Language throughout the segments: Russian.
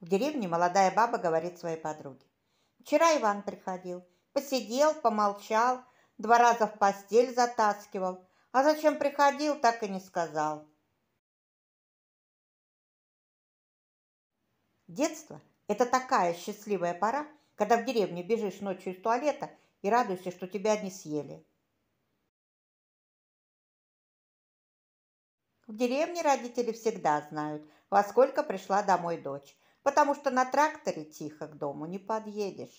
В деревне молодая баба говорит своей подруге. Вчера Иван приходил, посидел, помолчал, два раза в постель затаскивал. А зачем приходил, так и не сказал. Детство – это такая счастливая пора, когда в деревне бежишь ночью из туалета и радуешься, что тебя не съели. В деревне родители всегда знают, во сколько пришла домой дочь потому что на тракторе тихо к дому не подъедешь.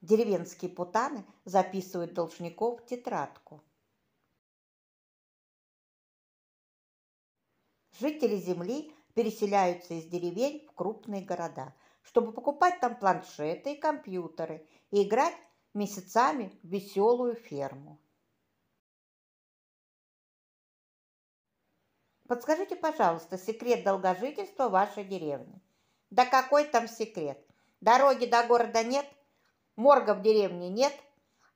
Деревенские путаны записывают должников в тетрадку. Жители земли переселяются из деревень в крупные города, чтобы покупать там планшеты и компьютеры и играть месяцами в веселую ферму. Подскажите, пожалуйста, секрет долгожительства вашей деревни. Да какой там секрет? Дороги до города нет, морга в деревне нет,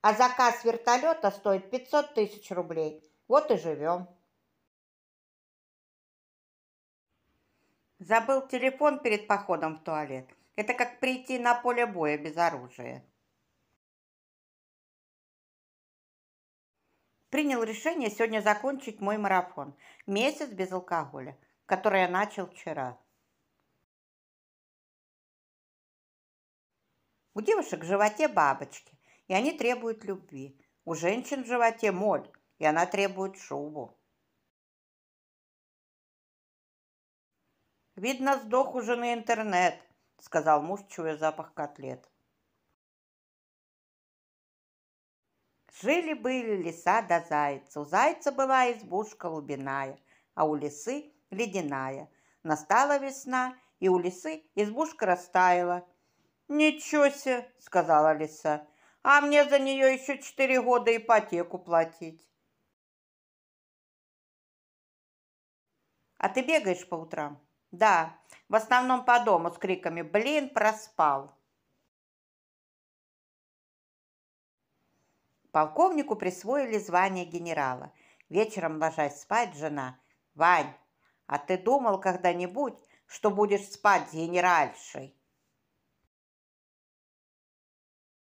а заказ вертолета стоит 500 тысяч рублей. Вот и живем. Забыл телефон перед походом в туалет. Это как прийти на поле боя без оружия. принял решение сегодня закончить мой марафон. Месяц без алкоголя, который я начал вчера. У девушек в животе бабочки, и они требуют любви. У женщин в животе моль, и она требует шубу. «Видно, сдох уже на интернет», — сказал муж, чуя запах котлет. Жили-были лиса до да зайца. У зайца была избушка лубиная, а у лисы ледяная. Настала весна, и у лисы избушка растаяла. «Ничего себе!» – сказала лиса. «А мне за нее еще четыре года ипотеку платить». «А ты бегаешь по утрам?» «Да, в основном по дому с криками «Блин, проспал!» Полковнику присвоили звание генерала. Вечером, ложась спать, жена. «Вань, а ты думал когда-нибудь, что будешь спать с генеральшей?»